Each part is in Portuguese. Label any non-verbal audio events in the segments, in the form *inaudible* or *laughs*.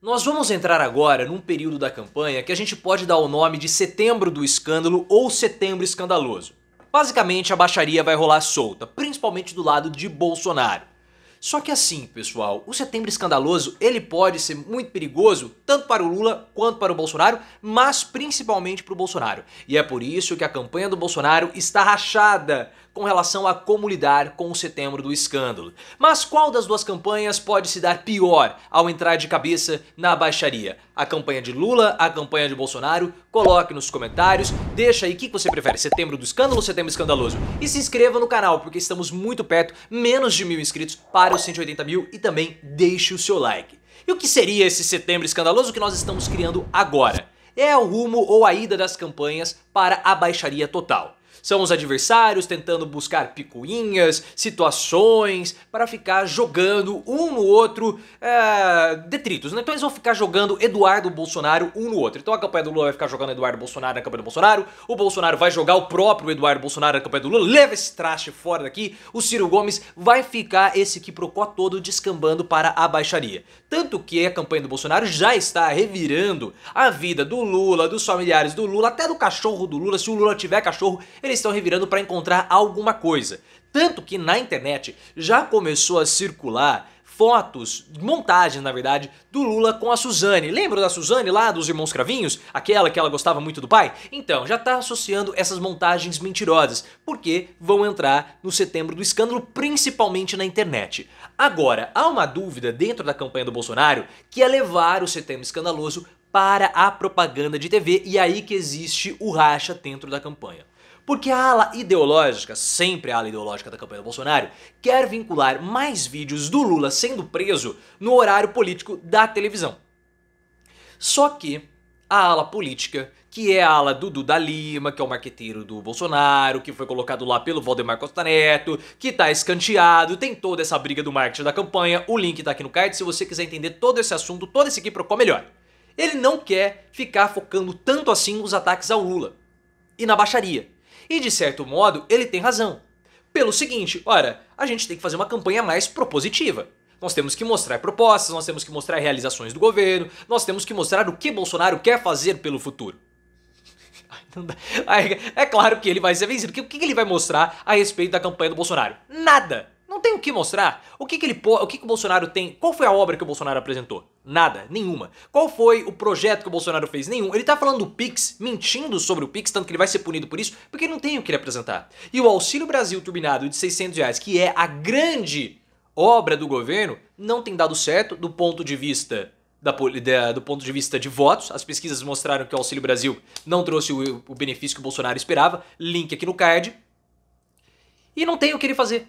Nós vamos entrar agora num período da campanha que a gente pode dar o nome de Setembro do Escândalo ou Setembro Escandaloso. Basicamente, a baixaria vai rolar solta, principalmente do lado de Bolsonaro. Só que assim, pessoal, o setembro escandaloso, ele pode ser muito perigoso tanto para o Lula quanto para o Bolsonaro, mas principalmente para o Bolsonaro. E é por isso que a campanha do Bolsonaro está rachada com relação a como lidar com o setembro do escândalo. Mas qual das duas campanhas pode se dar pior ao entrar de cabeça na baixaria? A campanha de Lula, a campanha de Bolsonaro? Coloque nos comentários, deixa aí o que você prefere, setembro do escândalo ou setembro escandaloso? E se inscreva no canal, porque estamos muito perto, menos de mil inscritos para para os 180 mil e também deixe o seu like. E o que seria esse setembro escandaloso que nós estamos criando agora? É o rumo ou a ida das campanhas para a baixaria total. São os adversários tentando buscar picuinhas, situações, para ficar jogando um no outro é, detritos. Né? Então eles vão ficar jogando Eduardo Bolsonaro um no outro. Então a campanha do Lula vai ficar jogando Eduardo Bolsonaro na campanha do Bolsonaro, o Bolsonaro vai jogar o próprio Eduardo Bolsonaro na campanha do Lula, leva esse traste fora daqui, o Ciro Gomes vai ficar esse que procó todo descambando para a baixaria. Tanto que a campanha do Bolsonaro já está revirando a vida do Lula, dos familiares do Lula, até do cachorro do Lula. Se o Lula tiver cachorro, eles estão revirando para encontrar alguma coisa. Tanto que na internet já começou a circular fotos, montagens na verdade, do Lula com a Suzane. Lembra da Suzane lá dos Irmãos Cravinhos? Aquela que ela gostava muito do pai? Então, já tá associando essas montagens mentirosas, porque vão entrar no setembro do escândalo, principalmente na internet. Agora, há uma dúvida dentro da campanha do Bolsonaro que é levar o setembro escandaloso para a propaganda de TV e aí que existe o racha dentro da campanha. Porque a ala ideológica, sempre a ala ideológica da campanha do Bolsonaro, quer vincular mais vídeos do Lula sendo preso no horário político da televisão. Só que a ala política, que é a ala do Duda Lima, que é o marqueteiro do Bolsonaro, que foi colocado lá pelo Valdemar Costa Neto, que tá escanteado, tem toda essa briga do marketing da campanha, o link tá aqui no card se você quiser entender todo esse assunto, todo esse aqui pro qual melhor. Ele não quer ficar focando tanto assim os ataques ao Lula e na baixaria. E de certo modo, ele tem razão. Pelo seguinte, ora, a gente tem que fazer uma campanha mais propositiva. Nós temos que mostrar propostas, nós temos que mostrar realizações do governo, nós temos que mostrar o que Bolsonaro quer fazer pelo futuro. *laughs* É claro que ele vai ser vencido. O que ele vai mostrar a respeito da campanha do Bolsonaro? Nada! Não tem o que mostrar. O que, que ele o que, que o Bolsonaro tem? Qual foi a obra que o Bolsonaro apresentou? Nada, nenhuma. Qual foi o projeto que o Bolsonaro fez? Nenhum. Ele tá falando do Pix, mentindo sobre o Pix, tanto que ele vai ser punido por isso, porque ele não tem o que ele apresentar. E o Auxílio Brasil turbinado de 600 reais, que é a grande obra do governo, não tem dado certo do ponto de vista da, da, do ponto de vista de votos. As pesquisas mostraram que o Auxílio Brasil não trouxe o, o benefício que o Bolsonaro esperava. Link aqui no card. E não tem o que ele fazer.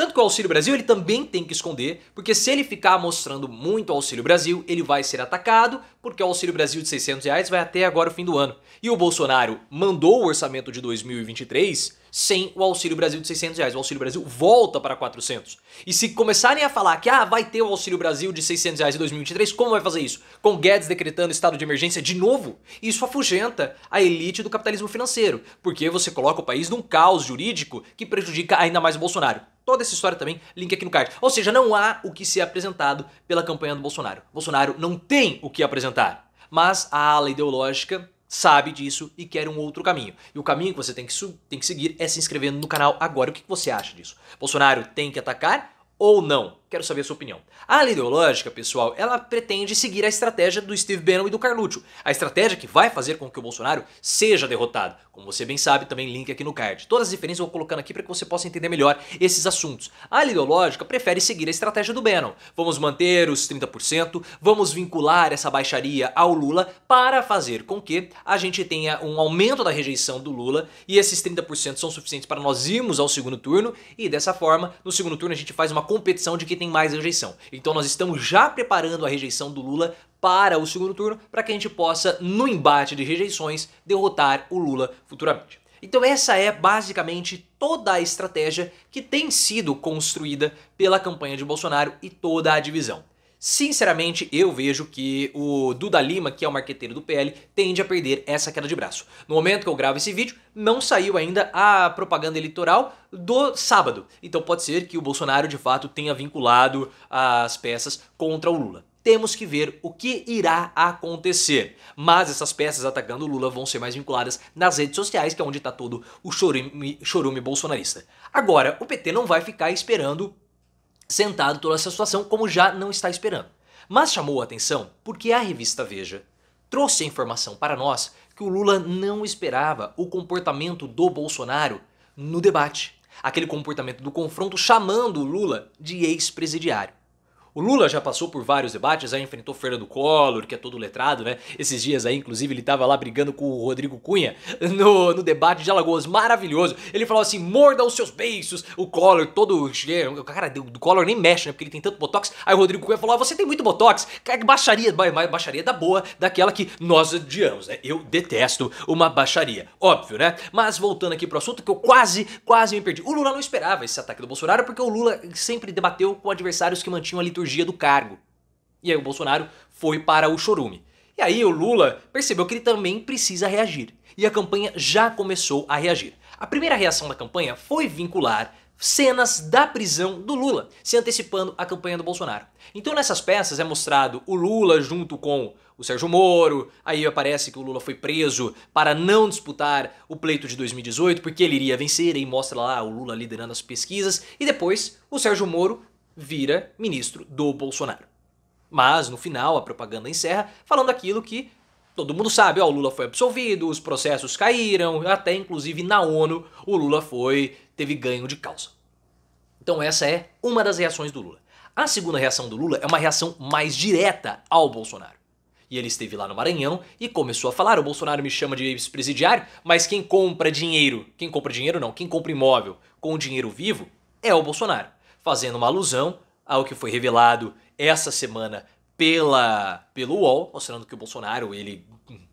Tanto que o Auxílio Brasil ele também tem que esconder, porque se ele ficar mostrando muito Auxílio Brasil, ele vai ser atacado, porque o Auxílio Brasil de 600 reais vai até agora o fim do ano. E o Bolsonaro mandou o orçamento de 2023 sem o Auxílio Brasil de 600 reais. O Auxílio Brasil volta para 400. E se começarem a falar que ah, vai ter o Auxílio Brasil de 600 reais em 2023, como vai fazer isso? Com Guedes decretando estado de emergência de novo? Isso afugenta a elite do capitalismo financeiro, porque você coloca o país num caos jurídico que prejudica ainda mais o Bolsonaro toda essa história também, link aqui no card. Ou seja, não há o que ser apresentado pela campanha do Bolsonaro. Bolsonaro não tem o que apresentar. Mas a ala ideológica sabe disso e quer um outro caminho. E o caminho que você tem que, tem que seguir é se inscrevendo no canal agora. O que, que você acha disso? Bolsonaro tem que atacar ou não? Quero saber a sua opinião. A ala ideológica, pessoal, ela pretende seguir a estratégia do Steve Bannon e do Carluccio. A estratégia que vai fazer com que o Bolsonaro seja derrotado. Como você bem sabe, também link aqui no card. Todas as diferenças eu vou colocando aqui para que você possa entender melhor esses assuntos. A ala ideológica prefere seguir a estratégia do Bannon. Vamos manter os 30%, vamos vincular essa baixaria ao Lula para fazer com que a gente tenha um aumento da rejeição do Lula e esses 30% são suficientes para nós irmos ao segundo turno e dessa forma, no segundo turno a gente faz uma competição de quem tem mais rejeição. Então nós estamos já preparando a rejeição do Lula para o segundo turno, para que a gente possa, no embate de rejeições, derrotar o Lula futuramente. Então essa é basicamente toda a estratégia que tem sido construída pela campanha de Bolsonaro e toda a divisão. Sinceramente, eu vejo que o Duda Lima, que é o marqueteiro do PL, tende a perder essa queda de braço. No momento que eu gravo esse vídeo, não saiu ainda a propaganda eleitoral do sábado. Então pode ser que o Bolsonaro de fato tenha vinculado as peças contra o Lula temos que ver o que irá acontecer. Mas essas peças atacando o Lula vão ser mais vinculadas nas redes sociais, que é onde está todo o chorume, chorume bolsonarista. Agora, o PT não vai ficar esperando sentado toda essa situação, como já não está esperando. Mas chamou a atenção porque a revista Veja trouxe a informação para nós que o Lula não esperava o comportamento do Bolsonaro no debate. Aquele comportamento do confronto chamando o Lula de ex-presidiário. O Lula já passou por vários debates, aí enfrentou Fernando Collor, que é todo letrado, né? Esses dias aí, inclusive, ele tava lá brigando com o Rodrigo Cunha no, no debate de Alagoas, maravilhoso. Ele falou assim: morda os seus beiços. O Collor, todo. Cara, do Collor nem mexe, né? Porque ele tem tanto botox. Aí o Rodrigo Cunha falou: ah, você tem muito botox. Cara, baixaria, baixaria da boa, daquela que nós odiamos, né? Eu detesto uma baixaria, óbvio, né? Mas voltando aqui pro assunto, que eu quase, quase me perdi. O Lula não esperava esse ataque do Bolsonaro, porque o Lula sempre debateu com adversários que mantinham a liturgia do cargo. E aí o Bolsonaro foi para o chorume. E aí o Lula percebeu que ele também precisa reagir. E a campanha já começou a reagir. A primeira reação da campanha foi vincular cenas da prisão do Lula, se antecipando à campanha do Bolsonaro. Então nessas peças é mostrado o Lula junto com o Sérgio Moro, aí aparece que o Lula foi preso para não disputar o pleito de 2018 porque ele iria vencer, e mostra lá o Lula liderando as pesquisas, e depois o Sérgio Moro vira ministro do Bolsonaro. Mas, no final, a propaganda encerra falando aquilo que todo mundo sabe: ó, o Lula foi absolvido, os processos caíram, até inclusive na ONU o Lula foi, teve ganho de causa. Então, essa é uma das reações do Lula. A segunda reação do Lula é uma reação mais direta ao Bolsonaro. E ele esteve lá no Maranhão e começou a falar: o Bolsonaro me chama de ex-presidiário, mas quem compra dinheiro, quem compra dinheiro não, quem compra imóvel com dinheiro vivo é o Bolsonaro fazendo uma alusão ao que foi revelado essa semana pela pelo UOL, mostrando que o Bolsonaro, ele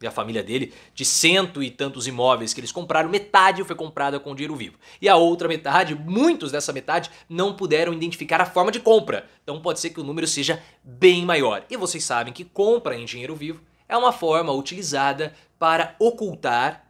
e a família dele, de cento e tantos imóveis que eles compraram, metade foi comprada com dinheiro vivo. E a outra metade, muitos dessa metade, não puderam identificar a forma de compra. Então pode ser que o número seja bem maior. E vocês sabem que compra em dinheiro vivo é uma forma utilizada para ocultar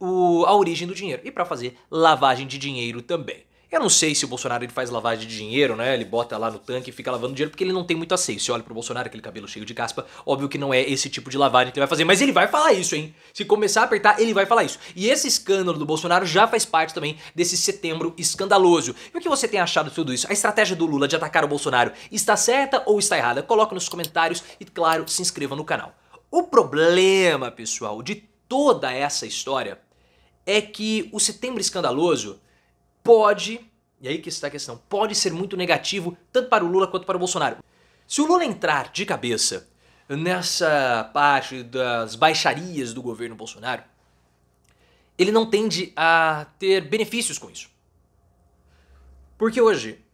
o, a origem do dinheiro e para fazer lavagem de dinheiro também. Eu não sei se o Bolsonaro ele faz lavagem de dinheiro, né? Ele bota lá no tanque e fica lavando dinheiro porque ele não tem muito asseio. Se olha pro Bolsonaro, aquele cabelo cheio de caspa, óbvio que não é esse tipo de lavagem que ele vai fazer, mas ele vai falar isso, hein? Se começar a apertar, ele vai falar isso. E esse escândalo do Bolsonaro já faz parte também desse setembro escandaloso. E o que você tem achado de tudo isso? A estratégia do Lula de atacar o Bolsonaro está certa ou está errada? Coloca nos comentários e, claro, se inscreva no canal. O problema, pessoal, de toda essa história é que o setembro escandaloso pode, e aí que está a questão, pode ser muito negativo tanto para o Lula quanto para o Bolsonaro. Se o Lula entrar de cabeça nessa parte das baixarias do governo Bolsonaro, ele não tende a ter benefícios com isso. Porque hoje,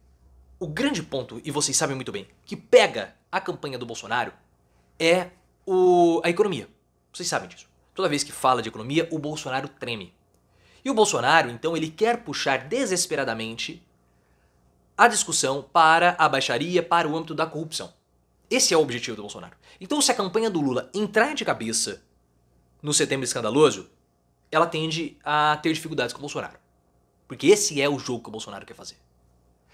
o grande ponto, e vocês sabem muito bem, que pega a campanha do Bolsonaro é o, a economia. Vocês sabem disso. Toda vez que fala de economia, o Bolsonaro treme. E o Bolsonaro, então, ele quer puxar desesperadamente a discussão para a baixaria, para o âmbito da corrupção. Esse é o objetivo do Bolsonaro. Então, se a campanha do Lula entrar de cabeça no setembro escandaloso, ela tende a ter dificuldades com o Bolsonaro. Porque esse é o jogo que o Bolsonaro quer fazer.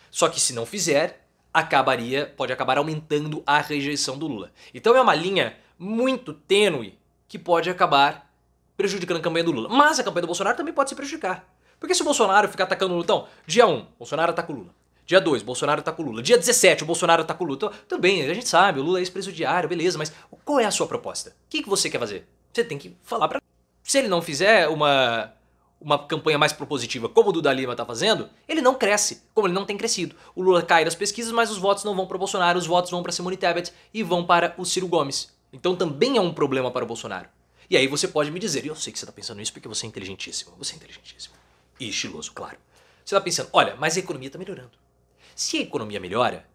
Só que se não fizer, acabaria, pode acabar aumentando a rejeição do Lula. Então é uma linha muito tênue que pode acabar prejudicando a campanha do Lula. Mas a campanha do Bolsonaro também pode se prejudicar. Porque se o Bolsonaro ficar atacando o Lula, então, dia 1, Bolsonaro ataca o Lula. Dia 2, Bolsonaro ataca o Lula. Dia 17, o Bolsonaro ataca o Lula. Então, também, a gente sabe, o Lula é ex-presidiário, beleza, mas qual é a sua proposta? O que, que você quer fazer? Você tem que falar pra. Se ele não fizer uma uma campanha mais propositiva, como o Duda Lima está fazendo, ele não cresce, como ele não tem crescido. O Lula cai nas pesquisas, mas os votos não vão pro Bolsonaro, os votos vão pra Simone Tebet e vão para o Ciro Gomes. Então também é um problema para o Bolsonaro. E aí você pode me dizer, eu sei que você está pensando isso porque você é inteligentíssimo. Você é inteligentíssimo. E estiloso, claro. Você está pensando, olha, mas a economia está melhorando. Se a economia melhora,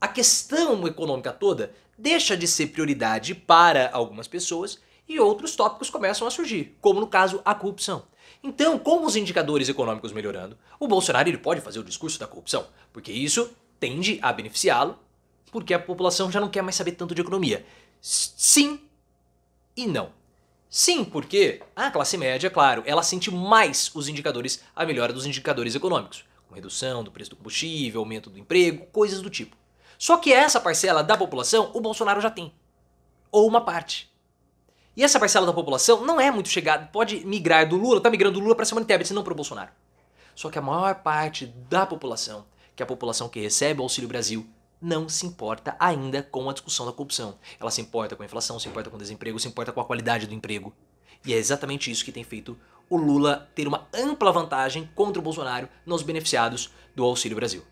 a questão econômica toda deixa de ser prioridade para algumas pessoas e outros tópicos começam a surgir, como no caso a corrupção. Então, com os indicadores econômicos melhorando, o Bolsonaro ele pode fazer o discurso da corrupção, porque isso tende a beneficiá-lo, porque a população já não quer mais saber tanto de economia. Sim e não. Sim, porque a classe média, claro, ela sente mais os indicadores, a melhora dos indicadores econômicos, com redução do preço do combustível, aumento do emprego, coisas do tipo. Só que essa parcela da população o Bolsonaro já tem. Ou uma parte. E essa parcela da população não é muito chegada, pode migrar do Lula, tá migrando do Lula para Simone Tebet, não para o Bolsonaro. Só que a maior parte da população, que é a população que recebe o Auxílio Brasil, não se importa ainda com a discussão da corrupção. Ela se importa com a inflação, se importa com o desemprego, se importa com a qualidade do emprego. E é exatamente isso que tem feito o Lula ter uma ampla vantagem contra o Bolsonaro nos beneficiados do Auxílio Brasil.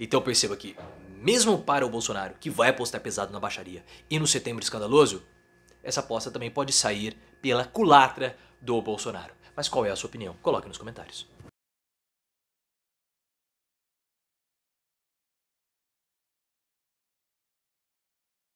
Então perceba que, mesmo para o Bolsonaro, que vai apostar pesado na baixaria e no setembro escandaloso, essa aposta também pode sair pela culatra do Bolsonaro. Mas qual é a sua opinião? Coloque nos comentários.